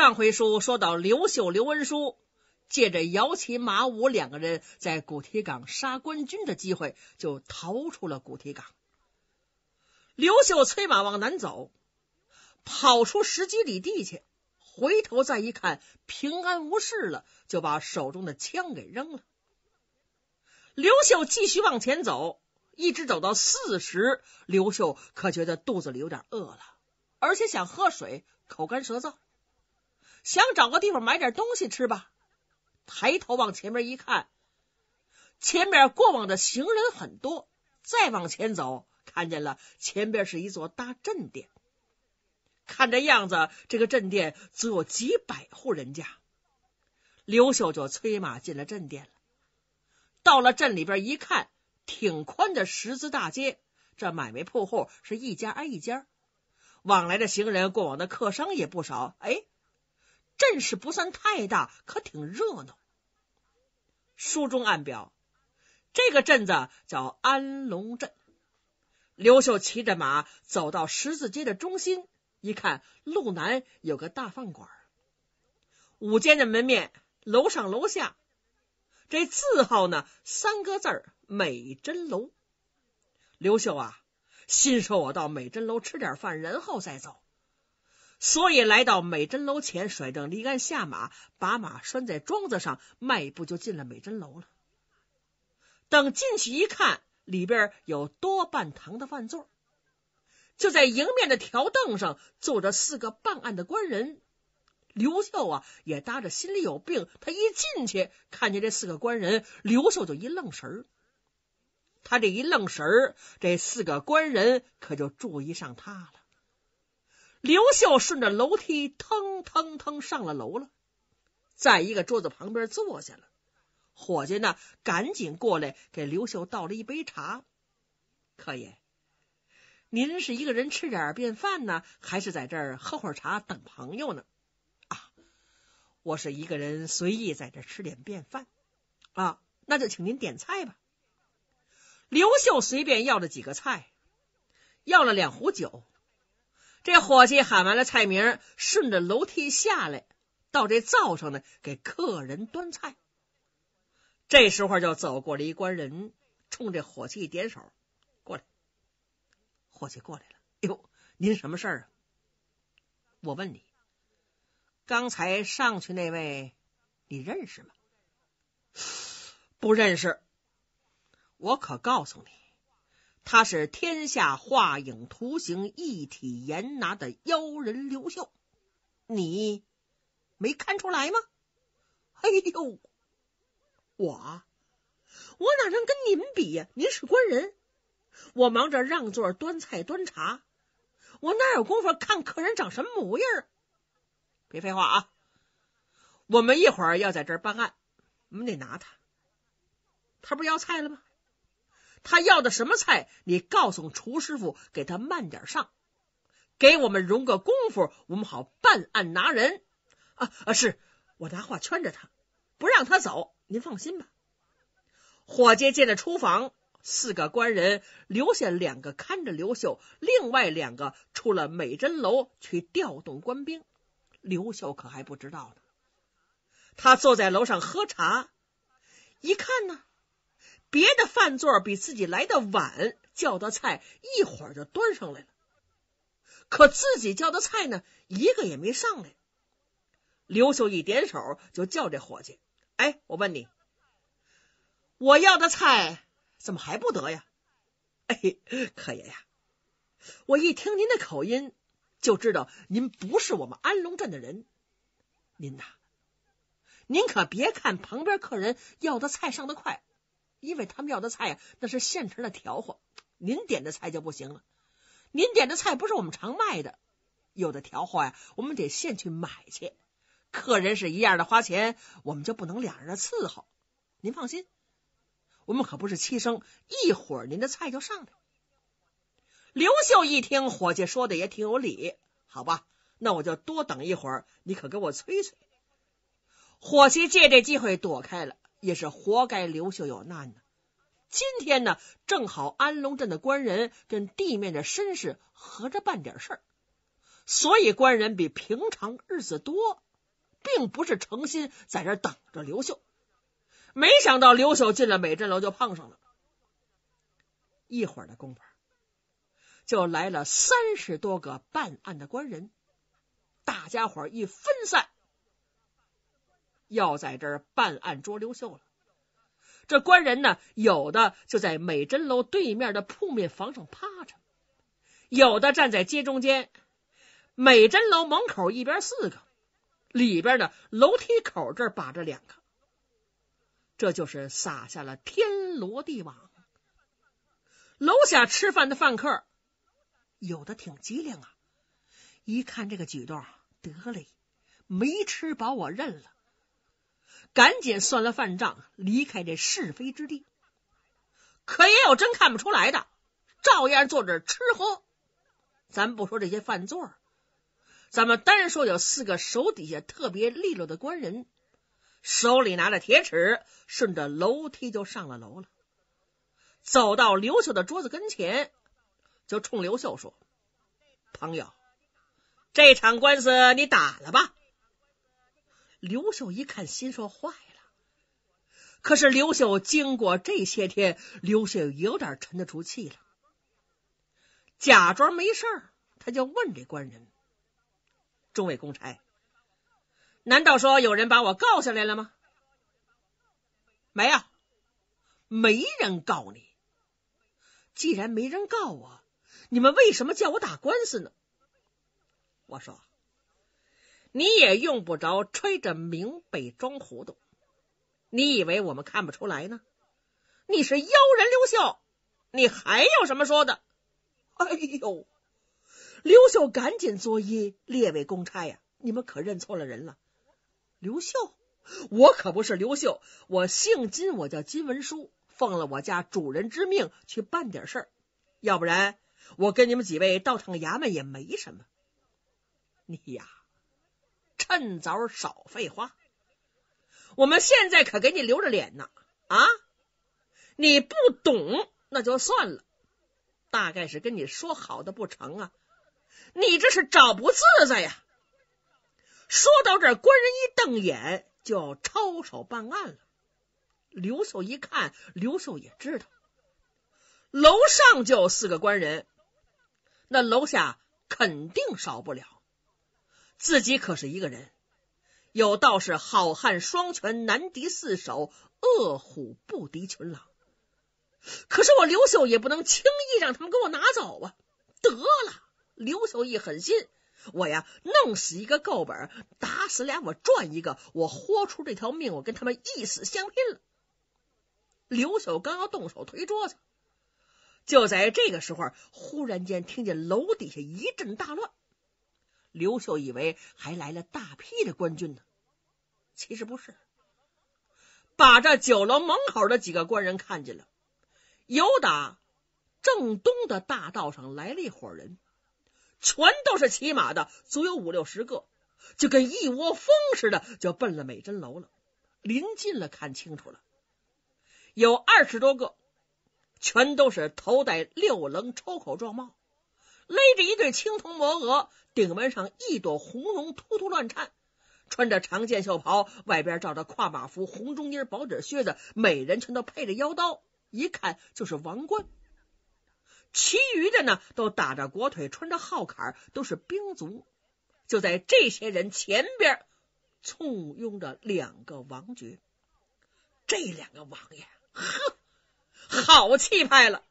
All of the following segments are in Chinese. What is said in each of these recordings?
上回书说到，刘秀、刘文书借着姚奇、马武两个人在古提港杀官军的机会，就逃出了古提港。刘秀催马往南走，跑出十几里地去，回头再一看，平安无事了，就把手中的枪给扔了。刘秀继续往前走，一直走到四时，刘秀可觉得肚子里有点饿了，而且想喝水，口干舌燥。想找个地方买点东西吃吧。抬头往前面一看，前面过往的行人很多。再往前走，看见了前边是一座大镇店。看这样子，这个镇店足有几百户人家。刘秀就催马进了镇店了。到了镇里边一看，挺宽的十字大街，这买卖铺户是一家挨一家，往来的行人、过往的客商也不少。哎。阵势不算太大，可挺热闹。书中暗表，这个镇子叫安龙镇。刘秀骑着马走到十字街的中心，一看路南有个大饭馆，五间的门面，楼上楼下。这字号呢，三个字儿“美珍楼”。刘秀啊，心说：“我到美珍楼吃点饭，然后再走。”所以来到美珍楼前，甩正离鞍下马，把马拴在桩子上，迈步就进了美珍楼了。等进去一看，里边有多半堂的饭座，就在迎面的条凳上坐着四个办案的官人。刘秀啊，也搭着心里有病。他一进去，看见这四个官人，刘秀就一愣神儿。他这一愣神儿，这四个官人可就注意上他了。刘秀顺着楼梯腾腾腾上了楼了，在一个桌子旁边坐下了。伙计呢，赶紧过来给刘秀倒了一杯茶。客爷，您是一个人吃点便饭呢，还是在这儿喝会儿茶等朋友呢？啊，我是一个人随意在这吃点便饭啊，那就请您点菜吧。刘秀随便要了几个菜，要了两壶酒。这伙计喊完了菜名，顺着楼梯下来，到这灶上呢，给客人端菜。这时候就走过了一官人，冲这伙计一点手，过来。伙计过来了，哟，您什么事儿啊？我问你，刚才上去那位，你认识吗？不认识。我可告诉你。他是天下画影图形一体严拿的妖人刘秀，你没看出来吗？哎呦，我我哪能跟您比呀？您是官人，我忙着让座、端菜、端茶，我哪有功夫看客人长什么模样？啊？别废话啊！我们一会儿要在这儿办案，我们得拿他，他不是要菜了吗？他要的什么菜？你告诉厨师傅，给他慢点上，给我们容个功夫，我们好办案拿人啊啊！是我拿话圈着他，不让他走。您放心吧。伙计进了厨房，四个官人留下两个看着刘秀，另外两个出了美珍楼去调动官兵。刘秀可还不知道呢，他坐在楼上喝茶，一看呢。别的饭座比自己来的晚，叫的菜一会儿就端上来了。可自己叫的菜呢，一个也没上来。刘秀一点手就叫这伙计：“哎，我问你，我要的菜怎么还不得呀？”“哎，可爷呀，我一听您的口音就知道您不是我们安龙镇的人。您呐，您可别看旁边客人要的菜上的快。”因为他们要的菜呀，那是现成的调货，您点的菜就不行了。您点的菜不是我们常卖的，有的调货呀，我们得现去买去。客人是一样的，花钱我们就不能两人的伺候。您放心，我们可不是欺生，一会儿您的菜就上来。刘秀一听伙计说的也挺有理，好吧，那我就多等一会儿，你可给我催催。伙计借这机会躲开了。也是活该刘秀有难呢。今天呢，正好安龙镇的官人跟地面的绅士合着办点事儿，所以官人比平常日子多，并不是诚心在这等着刘秀。没想到刘秀进了美镇楼就碰上了，一会儿的功夫就来了三十多个办案的官人，大家伙一分散。要在这儿办案捉刘秀了。这官人呢，有的就在美珍楼对面的铺面房上趴着，有的站在街中间。美珍楼门口一边四个，里边的楼梯口这儿把着两个，这就是撒下了天罗地网。楼下吃饭的饭客有的挺机灵啊，一看这个举动，得嘞，没吃饱我认了。赶紧算了饭账，离开这是非之地。可也有真看不出来的，照样坐这吃喝。咱不说这些饭座儿，咱们单说有四个手底下特别利落的官人，手里拿着铁尺，顺着楼梯就上了楼了。走到刘秀的桌子跟前，就冲刘秀说：“朋友，这场官司你打了吧。”刘秀一看，心说坏了。可是刘秀经过这些天，刘秀有点沉得住气了，假装没事儿，他就问这官人：“众位公差，难道说有人把我告下来了吗？”“没有，没人告你。既然没人告我，你们为什么叫我打官司呢？”我说。你也用不着揣着明白装糊涂，你以为我们看不出来呢？你是妖人刘秀，你还有什么说的？哎呦，刘秀赶紧作揖，列位公差呀，你们可认错了人了。刘秀，我可不是刘秀，我姓金，我叫金文书，奉了我家主人之命去办点事儿，要不然我跟你们几位到上衙门也没什么。你呀。趁早少废话，我们现在可给你留着脸呢啊！你不懂那就算了，大概是跟你说好的不成啊！你这是找不自在呀！说到这儿，官人一瞪眼，就要抄手办案了。刘秀一看，刘秀也知道，楼上就有四个官人，那楼下肯定少不了。自己可是一个人，有道是好汉双拳难敌四手，恶虎不敌群狼。可是我刘秀也不能轻易让他们给我拿走啊！得了，刘秀一狠心，我呀弄死一个够本，打死俩我赚一个，我豁出这条命，我跟他们一死相拼了。刘秀刚要动手推桌子，就在这个时候，忽然间听见楼底下一阵大乱。刘秀以为还来了大批的官军呢，其实不是。把这酒楼门口的几个官人看见了，由打正东的大道上来了一伙人，全都是骑马的，足有五六十个，就跟一窝蜂似的，就奔了美珍楼了。临近了，看清楚了，有二十多个，全都是头戴六棱抽口状帽。勒着一对青铜魔额，顶门上一朵红绒突突乱颤，穿着长剑袖袍，外边罩着跨马服，红中衣，薄底靴子，每人全都配着腰刀，一看就是王冠。其余的呢，都打着裹腿，穿着号坎都是兵卒。就在这些人前边，簇拥着两个王爵，这两个王爷，呵，好气派了。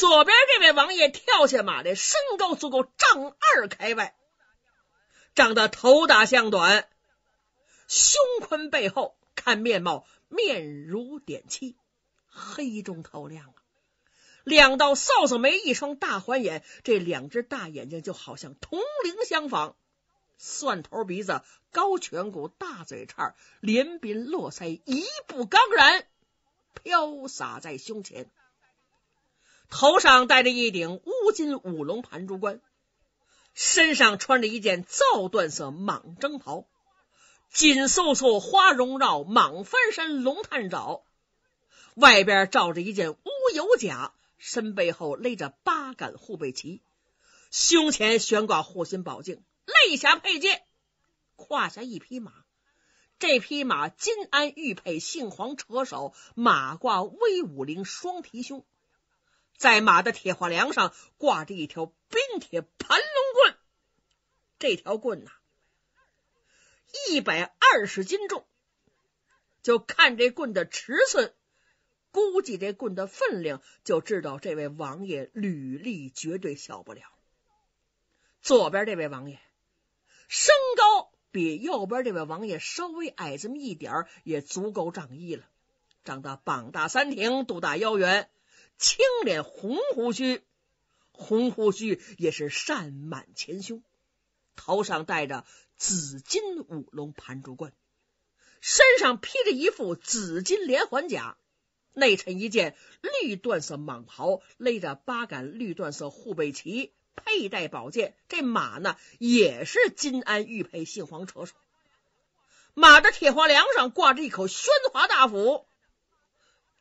左边这位王爷跳下马来，身高足够丈二开外，长得头大项短，胸宽背厚，看面貌面如点漆，黑中透亮啊！两道扫帚眉，一双大环眼，这两只大眼睛就好像铜铃相仿，蒜头鼻子，高颧骨，大嘴叉，连鬓络腮，一步刚然飘洒在胸前。头上戴着一顶乌金五龙盘珠冠，身上穿着一件皂缎色蟒征袍，锦素素花绒绕，蟒翻身龙探爪，外边罩着一件乌油甲，身背后勒着八杆护背旗，胸前悬挂护心宝镜，肋下佩剑，胯下一匹马，这匹马金鞍玉佩，杏黄扯手，马褂威武灵双蹄胸。在马的铁画梁上挂着一条冰铁盘龙棍，这条棍呐，一百二十斤重。就看这棍的尺寸，估计这棍的分量，就知道这位王爷履历绝对小不了。左边这位王爷身高比右边这位王爷稍微矮，这么一点也足够仗义了。长得膀大三庭，肚大腰圆。青脸红胡须，红胡须也是扇满前胸，头上戴着紫金五龙盘珠冠，身上披着一副紫金连环甲，内衬一件绿缎色蟒袍，勒着八杆绿缎色护背旗，佩戴宝剑。这马呢，也是金鞍玉佩，杏黄车手，马的铁花梁上挂着一口宣华大斧。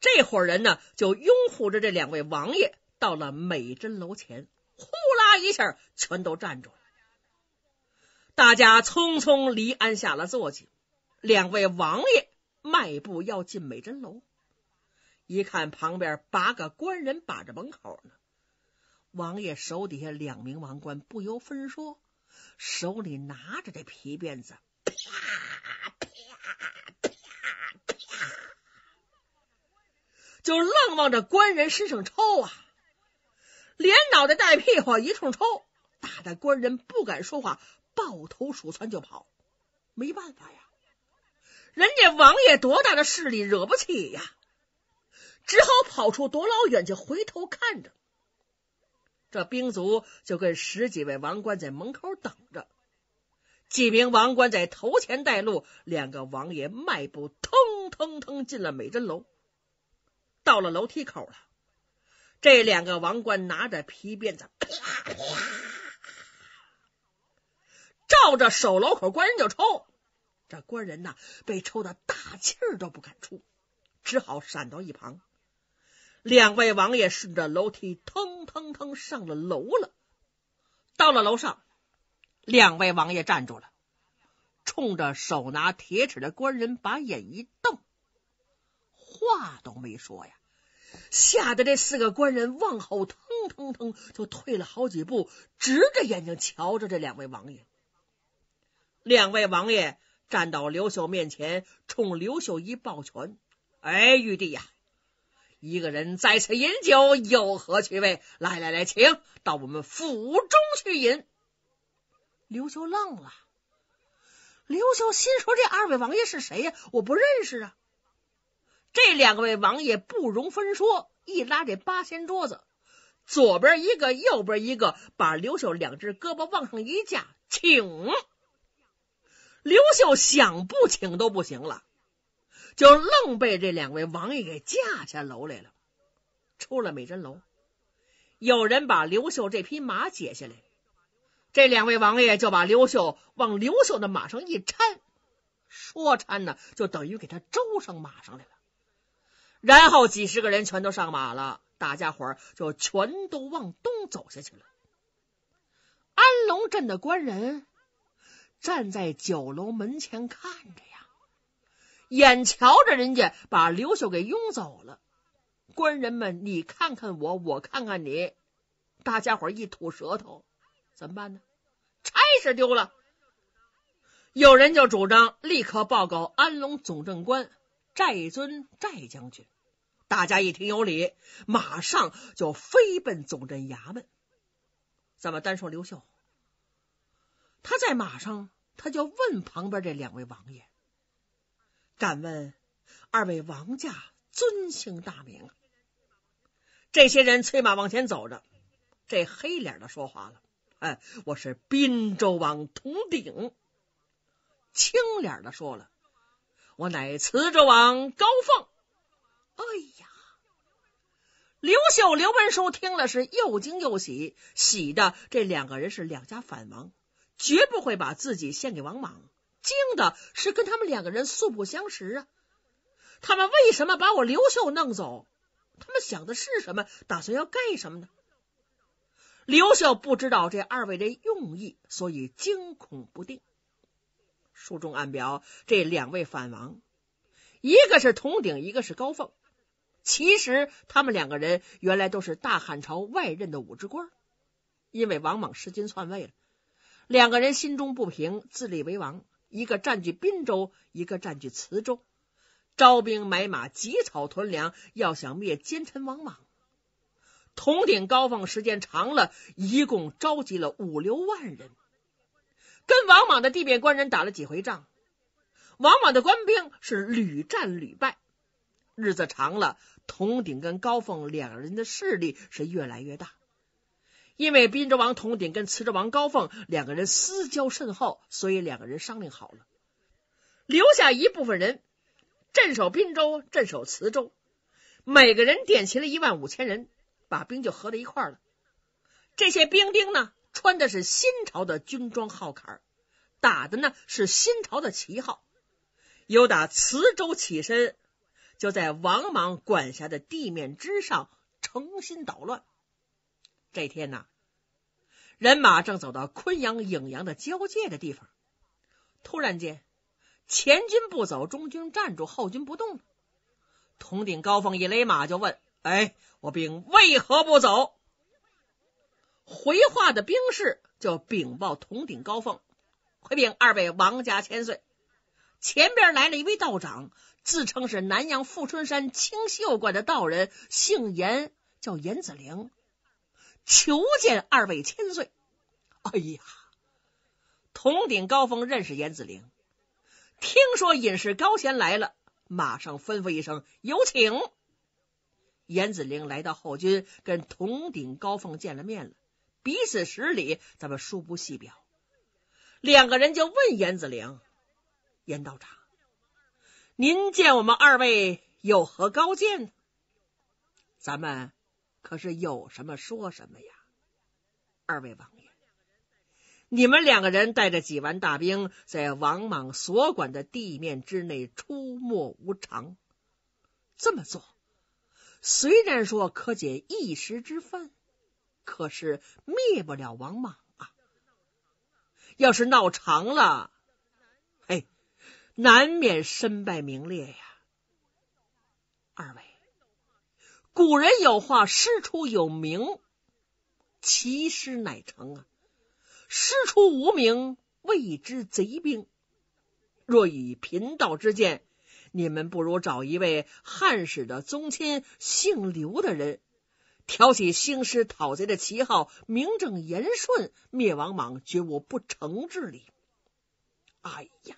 这伙人呢，就拥护着这两位王爷到了美珍楼前，呼啦一下全都站住了。大家匆匆离鞍下了坐骑，两位王爷迈步要进美珍楼，一看旁边八个官人把着门口呢。王爷手底下两名王官不由分说，手里拿着这皮鞭子，啪啪。就愣望着官人身上抽啊，连脑袋带屁股一通抽，打得官人不敢说话，抱头鼠窜就跑。没办法呀，人家王爷多大的势力，惹不起呀，只好跑出多老远，就回头看着。这兵卒就跟十几位王官在门口等着，几名王官在头前带路，两个王爷迈步，腾腾腾进了美珍楼。到了楼梯口了，这两个王冠拿着皮鞭子，啪啪，照着守楼口官人就抽。这官人呐，被抽的大气儿都不敢出，只好闪到一旁。两位王爷顺着楼梯腾腾腾上了楼了。到了楼上，两位王爷站住了，冲着手拿铁尺的官人把眼一瞪，话都没说呀。吓得这四个官人往后腾腾腾就退了好几步，直着眼睛瞧着这两位王爷。两位王爷站到刘秀面前，冲刘秀一抱拳：“哎，玉帝呀，一个人在此饮酒有何趣味？来来来，请到我们府中去饮。”刘秀愣了，刘秀心说：“这二位王爷是谁呀？我不认识啊。”这两位王爷不容分说，一拉这八仙桌子，左边一个，右边一个，把刘秀两只胳膊往上一架，请刘秀想不请都不行了，就愣被这两位王爷给架下楼来了。出了美珍楼，有人把刘秀这匹马解下来，这两位王爷就把刘秀往刘秀的马上一搀，说搀呢，就等于给他周上马上来了。然后几十个人全都上马了，大家伙儿就全都往东走下去了。安龙镇的官人站在酒楼门前看着呀，眼瞧着人家把刘秀给拥走了，官人们你看看我，我看看你，大家伙一吐舌头，怎么办呢？差事丢了，有人就主张立刻报告安龙总政官。寨尊寨将军，大家一听有理，马上就飞奔总镇衙门。咱们单说刘秀，他在马上，他就问旁边这两位王爷：“敢问二位王驾尊姓大名？”这些人催马往前走着，这黑脸的说话了：“哎，我是滨州王铜鼎。”青脸的说了。我乃慈州王高凤。哎呀，刘秀、刘文叔听了是又惊又喜，喜的这两个人是两家反王，绝不会把自己献给王莽；惊的是跟他们两个人素不相识啊，他们为什么把我刘秀弄走？他们想的是什么？打算要干什么呢？刘秀不知道这二位的用意，所以惊恐不定。书中暗表，这两位反王，一个是铜鼎，一个是高凤。其实他们两个人原来都是大汉朝外任的武职官，因为王莽失金篡位了，两个人心中不平，自立为王。一个占据滨州，一个占据磁州，招兵买马，集草屯粮，要想灭奸臣王莽。铜鼎、高凤时间长了，一共召集了五六万人。跟王莽的地面官人打了几回仗，王莽的官兵是屡战屡败。日子长了，铜鼎跟高凤两人的势力是越来越大。因为滨州王铜鼎跟磁州王高凤两个人私交甚厚，所以两个人商量好了，留下一部分人镇守滨州，镇守磁州。每个人点齐了一万五千人，把兵就合在一块儿了。这些兵丁呢？穿的是新朝的军装号坎儿，打的呢是新朝的旗号，由打磁州起身，就在王莽管辖的地面之上，诚心捣乱。这天呐，人马正走到昆阳颍阳的交界的地方，突然间前军不走，中军站住，后军不动铜鼎高凤一勒马就问：“哎，我兵为何不走？”回话的兵士就禀报铜领高凤：“回禀二位王家千岁，前边来了一位道长，自称是南阳富春山清秀观的道人，姓严，叫严子陵，求见二位千岁。”哎呀，铜领高峰认识严子陵，听说隐士高贤来了，马上吩咐一声：“有请。”严子陵来到后军，跟铜鼎高峰见了面了。彼此实里，咱们书不细表。两个人就问严子陵、严道长：“您见我们二位有何高见咱们可是有什么说什么呀？二位王爷，你们两个人带着几万大兵，在王莽所管的地面之内出没无常，这么做虽然说可解一时之愤。”可是灭不了王莽啊！要是闹长了，嘿，难免身败名裂呀。二位，古人有话：师出有名，其师乃成啊；师出无名，谓之贼兵。若以贫道之见，你们不如找一位汉史的宗亲，姓刘的人。挑起兴师讨贼的旗号，名正言顺灭王莽，绝无不成之理。哎呀，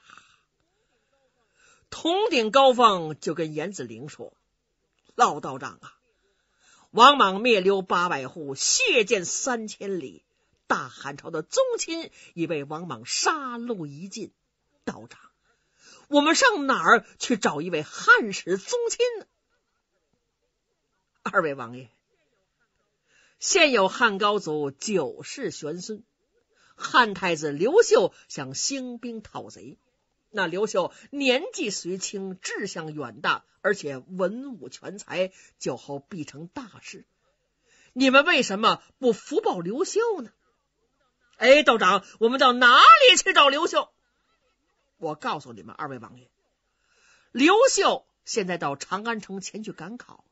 铜鼎高凤就跟严子陵说：“老道长啊，王莽灭刘八百户，血溅三千里，大汉朝的宗亲已被王莽杀戮一尽。道长，我们上哪儿去找一位汉室宗亲呢？”二位王爷。现有汉高祖九世玄孙汉太子刘秀想兴兵讨贼，那刘秀年纪虽轻，志向远大，而且文武全才，酒后必成大事。你们为什么不福报刘秀呢？哎，道长，我们到哪里去找刘秀？我告诉你们，二位王爷，刘秀现在到长安城前去赶考。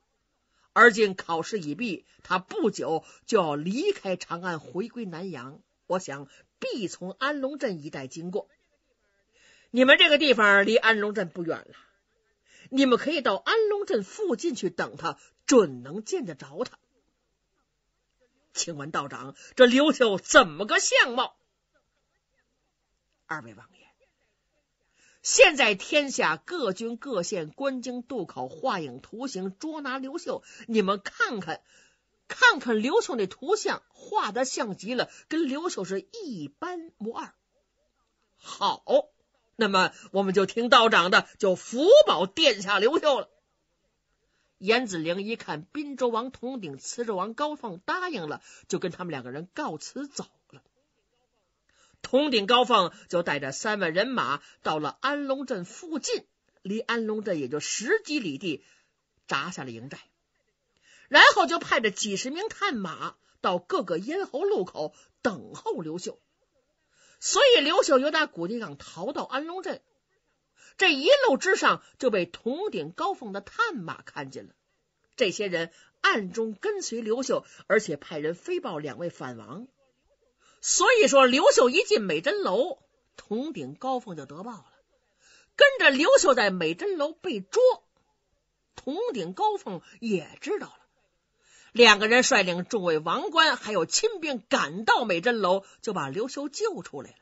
而今考试已毕，他不久就要离开长安，回归南阳。我想必从安龙镇一带经过，你们这个地方离安龙镇不远了，你们可以到安龙镇附近去等他，准能见得着他。请问道长，这刘秀怎么个相貌？二位王爷。现在天下各军各县官京渡口画影图形捉拿刘秀，你们看看，看看刘秀那图像画的像极了，跟刘秀是一般不二。好，那么我们就听道长的，就福保殿下刘秀了。严子陵一看滨州王、铜鼎慈州王高凤答应了，就跟他们两个人告辞走。铜鼎高凤就带着三万人马到了安龙镇附近，离安龙镇也就十几里地，扎下了营寨，然后就派着几十名探马到各个咽喉路口等候刘秀。所以刘秀由那古地岗逃到安龙镇，这一路之上就被铜鼎高凤的探马看见了。这些人暗中跟随刘秀，而且派人飞报两位反王。所以说，刘秀一进美珍楼，铜鼎高凤就得报了。跟着刘秀在美珍楼被捉，铜鼎高凤也知道了。两个人率领众位王官还有亲兵赶到美珍楼，就把刘秀救出来了。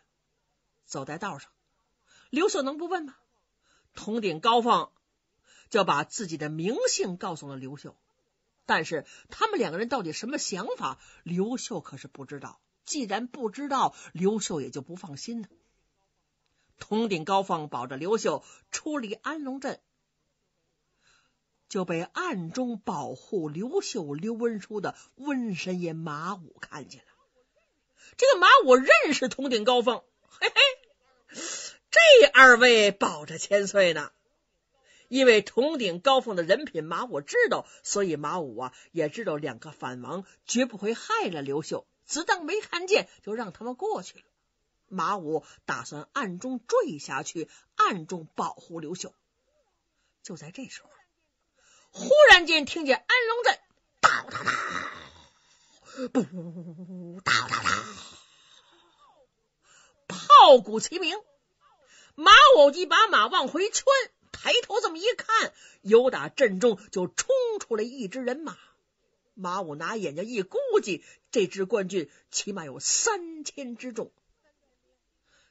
走在道上，刘秀能不问吗？铜鼎高凤就把自己的名姓告诉了刘秀，但是他们两个人到底什么想法，刘秀可是不知道。既然不知道刘秀，也就不放心呢。铜鼎高凤保着刘秀出离安龙镇，就被暗中保护刘秀、刘文书的瘟神爷马武看见了。这个马武认识铜鼎高凤，嘿嘿，这二位保着千岁呢。因为铜鼎高凤的人品，马武知道，所以马武啊也知道，两个反王绝不会害了刘秀。子弹没看见，就让他们过去了。马武打算暗中坠下去，暗中保护刘秀。就在这时候，忽然间听见安龙镇哒哒哒，不哒哒哒，炮鼓齐鸣。马武一把马往回圈，抬头这么一看，由打阵中就冲出来一支人马。马武拿眼睛一估计，这支官军起码有三千之众。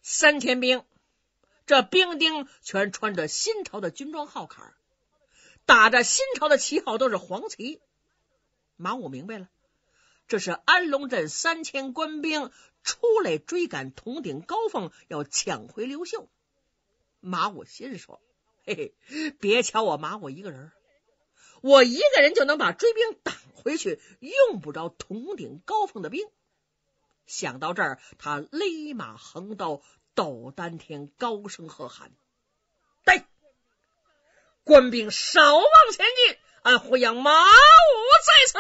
三千兵，这兵丁全穿着新朝的军装号坎打着新朝的旗号，都是黄旗。马武明白了，这是安龙镇三千官兵出来追赶铜鼎高凤，要抢回刘秀。马武心说：“嘿嘿，别瞧我马武一个人。”我一个人就能把追兵挡回去，用不着铜顶高凤的兵。想到这儿，他勒马横刀，抖丹田，高声喝喊：“待官兵少往前进，俺胡杨马武在此！”